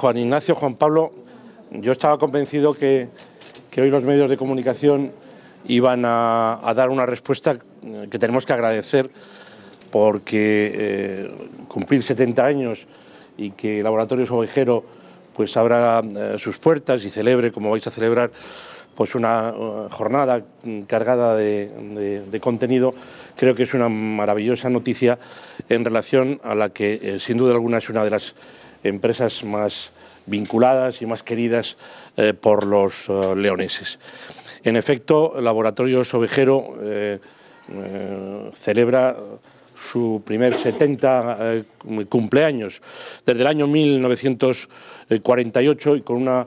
Juan Ignacio, Juan Pablo, yo estaba convencido que, hoy los medios de comunicación iban a, dar una respuesta que tenemos que agradecer porque eh, cumplir 70 años y que Laboratorio Sobejero pues abra eh, sus puertas y celebre, como vais a celebrar, pues una eh, jornada cargada de, contenido, creo que es una maravillosa noticia en relación a la que sin duda alguna es una de las empresas más vinculadas y más queridas eh, por los eh, leoneses. En efecto, Laboratorio Ovejero eh, celebra su primer 70 cumpleaños desde el año 1948 y con una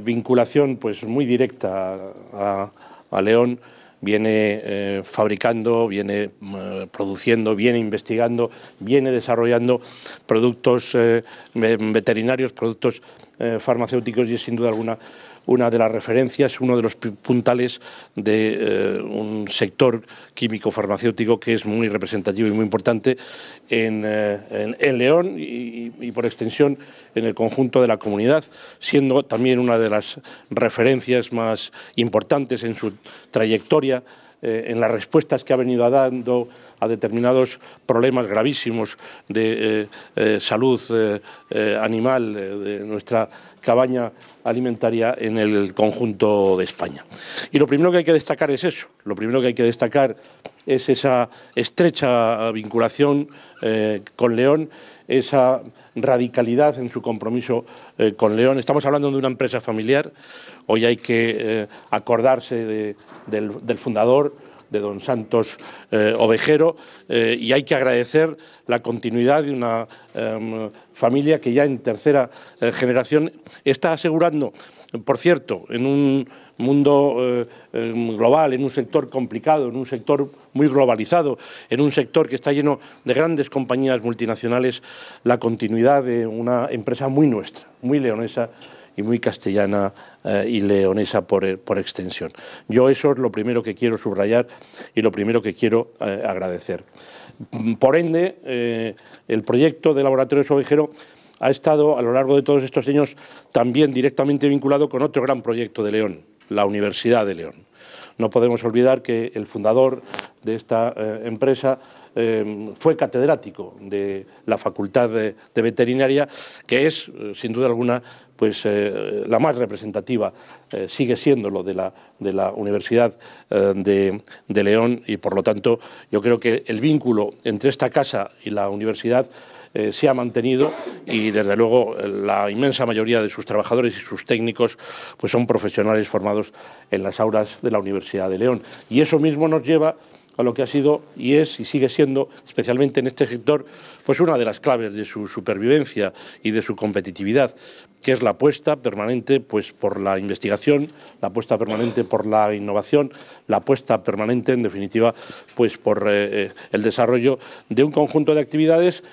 vinculación pues, muy directa a, a León viene eh, fabricando, viene mm, produciendo, viene investigando, viene desarrollando productos eh, veterinarios, productos eh, farmacéuticos y sin duda alguna una de las referencias, uno de los puntales de eh, un sector químico farmacéutico que es muy representativo y muy importante en, eh, León y, por extensión en el conjunto de la comunidad, siendo también una de las referencias más importantes en su trayectoria, eh, en las respuestas que ha venido dando a determinados problemas gravísimos de eh, eh, salud eh, animal de nuestra cabaña alimentaria en el conjunto de España. Y lo primero que hay que destacar es eso, lo primero que hay que destacar es esa estrecha vinculación con León, esa radicalidad en su compromiso con León. Estamos hablando de una empresa familiar, hoy hay que acordarse del fundador, de don Santos eh, Ovejero, eh, y hay que agradecer la continuidad de una em, familia que ya en tercera eh, generación está asegurando, por cierto, en un mundo em, global, en un sector complicado, en un sector muy globalizado, en un sector que está lleno de grandes compañías multinacionales, la continuidad de una empresa muy nuestra, muy leonesa y muy castellana eh, y leonesa eh, por, extensión. Yo eso es lo primero que quiero subrayar y lo primero que quiero eh, agradecer. Por ende, el proyecto de Laboratorio Ovejero ha estado a lo largo de todos estos años también directamente vinculado con otro gran proyecto de León, la Universidad de León. No podemos olvidar que el fundador de esta empresa Em, fue catedrático de la Facultad de, Veterinaria, que es, eh, sin duda alguna, pues eh, la más representativa eh, sigue siendo lo de la, de la Universidad de, de, León y por lo tanto yo creo que el vínculo entre esta casa y la universidad se ha mantenido y desde luego la inmensa mayoría de sus trabajadores y sus técnicos pues son profesionales formados en las aulas de la Universidad de León y eso mismo nos lleva lo que ha sido y es y sigue siendo, especialmente en este sector, pues una de las claves de su supervivencia y de su competitividad que es la apuesta permanente pues, por la investigación, la apuesta permanente por la innovación, la apuesta permanente, en definitiva, pues, por eh, eh, el desarrollo de un conjunto de actividades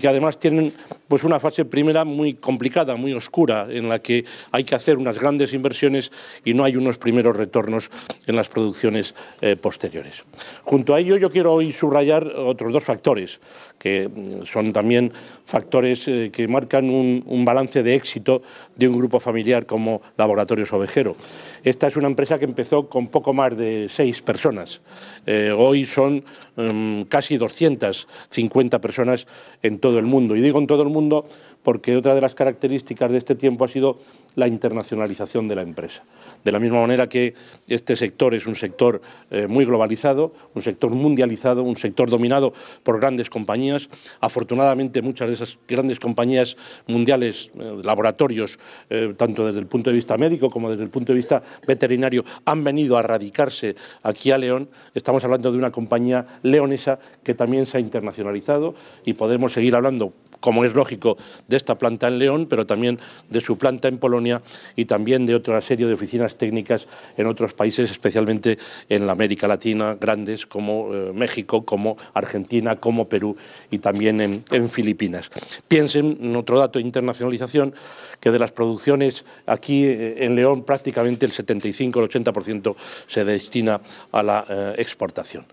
que además tienen pues, una fase primera muy complicada, muy oscura, en la que hay que hacer unas grandes inversiones y no hay unos primeros retornos en las producciones eh, posteriores. Junto a ello, yo quiero hoy subrayar otros dos factores, que mm, son también factores que marcan un balance de éxito de un grupo familiar como Laboratorios Ovejero. Esta es una empresa que empezó con poco más de seis personas. Eh, hoy son em, casi 250 personas en todo el mundo. Y digo en todo el mundo porque otra de las características de este tiempo ha sido la internacionalización de la empresa. De la misma manera que este sector es un sector eh, muy globalizado, un sector mundializado, un sector dominado por grandes compañías. Afortunadamente muchas de esas grandes compañías mundiales, eh, laboratorios, eh, tanto desde el punto de vista médico como desde el punto de vista veterinario, han venido a radicarse aquí a León. Estamos hablando de una compañía leonesa que también se ha internacionalizado y podemos seguir hablando como es lógico, de esta planta en León, pero también de su planta en Polonia y también de otra serie de oficinas técnicas en otros países, especialmente en América Latina, grandes como eh, México, como Argentina, como Perú y también en, Filipinas. Piensen en otro dato de internacionalización, que de las producciones aquí eh, en León prácticamente el 75, el 80% se destina a la eh, exportación.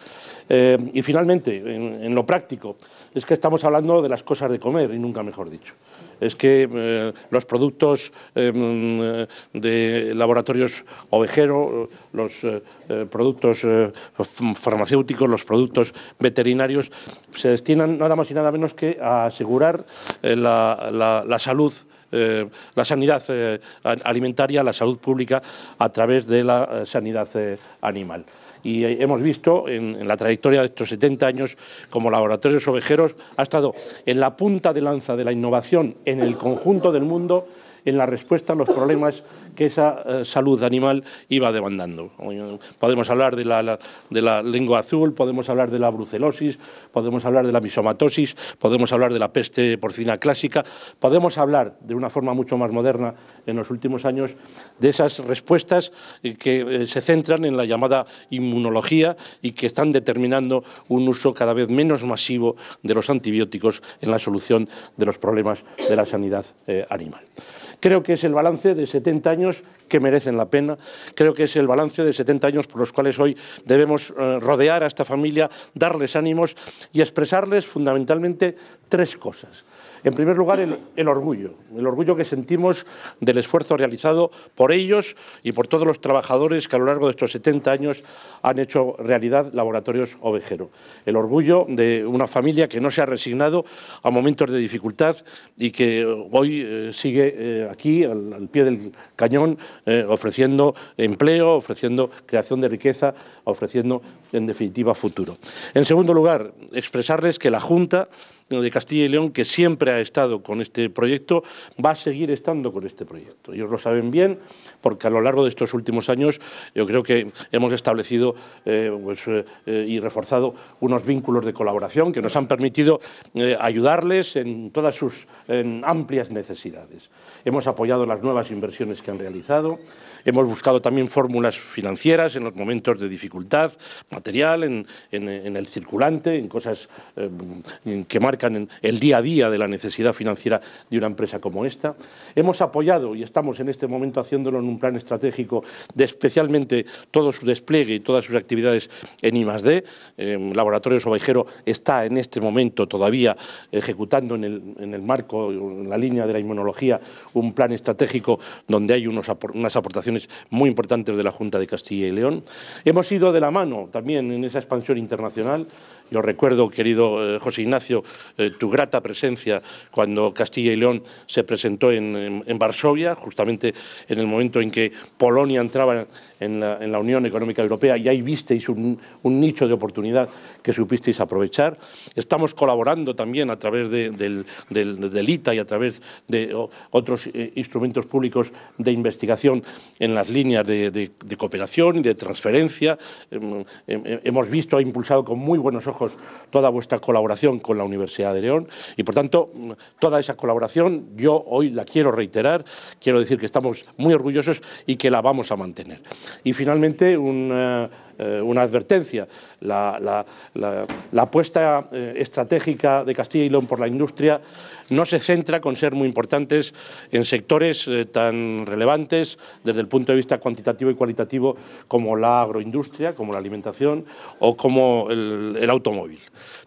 y finalmente, en lo práctico, es que estamos hablando de las cosas de comer y nunca mejor dicho. Es que eh, los productos eh, mm, de laboratorios ovejeros, los eh, productos farmacéuticos, los productos veterinarios, se destinan nada más y nada menos que a asegurar la, salud la sanidad alimentaria, la salud pública a través de la sanidad animal y hemos visto en, la trayectoria de estos 70 años como laboratorios ovejeros ha estado en la punta de lanza de la innovación en el conjunto del mundo en la respuesta a los problemas que esa eh, salud animal iba demandando. Podemos hablar de la, lengua azul, podemos hablar de la brucelosis, podemos hablar de la misomatosis, podemos hablar de la peste porcina clásica, podemos hablar de una forma mucho más moderna en los últimos años de esas respuestas eh, que eh, se centran en la llamada inmunología y que están determinando un uso cada vez menos masivo de los antibióticos en la solución de los problemas de la sanidad animal. Creo que es el balance de 70 años que merecen la pena. Creo que es el balance de 70 años por los cuales hoy debemos eh, rodear a esta familia, darles ánimos y expresarles fundamentalmente tres cosas. En primer lugar, el, orgullo, el orgullo que sentimos del esfuerzo realizado por ellos y por todos los trabajadores que a lo largo de estos 70 años han hecho realidad Laboratorios Ovejero. El orgullo de una familia que no se ha resignado a momentos de dificultad y que hoy eh, sigue eh, aquí, al, pie del cañón, eh, ofreciendo empleo, ofreciendo creación de riqueza, ofreciendo, en definitiva, futuro. En segundo lugar, expresarles que la Junta de Castilla y León, que siempre ha estado con este proyecto, va a seguir estando con este proyecto. Ellos lo saben bien, porque a lo largo de estos últimos años yo creo que hemos establecido eh, pues, eh, y reforzado unos vínculos de colaboración que nos han permitido eh, ayudarles en todas sus amplias necesidades. Hemos apoyado las nuevas inversiones que han realizado, hemos buscado también fórmulas financieras en los momentos de dificultad material, en, en el circulante, en cosas que marcan el día a día de la necesidad financiera de una empresa como esta. Hemos apoyado y estamos en este momento haciéndolo en un plan estratégico de especialmente todo su despliegue y todas sus actividades en I+.D. Eh, Laboratorio Laboratorio Sobajero está en este momento todavía ejecutando en el, marco, en la línea de la inmunología, un plan estratégico donde hay unas aportaciones muy importantes de la Junta de Castilla y León. Hemos ido de la mano también en esa expansión internacional yo recuerdo, querido eh, José Ignacio, eh, tu grata presencia cuando Castilla y León se presentó en, en, Varsovia, justamente en el momento en que Polonia entraba en la, en la Unión Económica Europea y ahí visteis un, nicho de oportunidad que supisteis aprovechar. Estamos colaborando también a través del, del, ITA y a través de otros eh, instrumentos públicos de investigación en las líneas de, de, cooperación y de transferencia. Em, em, hemos visto, ha impulsado con muy buenos ojos toda vuestra colaboración con la Universidad de León y, por tanto, toda esa colaboración yo hoy la quiero reiterar, quiero decir que estamos muy orgullosos y que la vamos a mantener. Y finalmente, un... Eh, eh, una advertencia. La, apuesta eh, estratégica de Castilla y León por la industria no se centra con ser muy importantes en sectores eh, tan relevantes desde el punto de vista cuantitativo y cualitativo como la agroindustria, como la alimentación o como el, automóvil.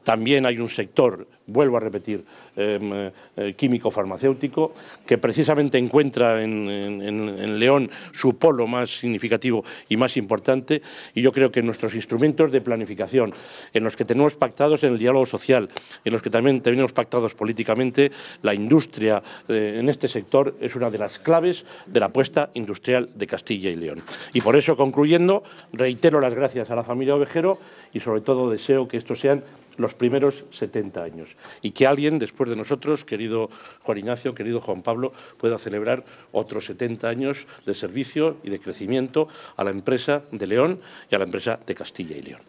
También hay un sector, vuelvo a repetir, em, químico-farmacéutico, que precisamente encuentra en, León su polo más significativo y más importante. Y creo que nuestros instrumentos de planificación, en los que tenemos pactados en el diálogo social, en los que también tenemos pactados políticamente, la industria eh, en este sector es una de las claves de la apuesta industrial de Castilla y León. Y por eso, concluyendo, reitero las gracias a la familia Ovejero y sobre todo deseo que estos sean los primeros 70 años. Y que alguien después de nosotros, querido Juan Ignacio, querido Juan Pablo, pueda celebrar otros 70 años de servicio y de crecimiento a la empresa de León y a la empresa de Castilla y León.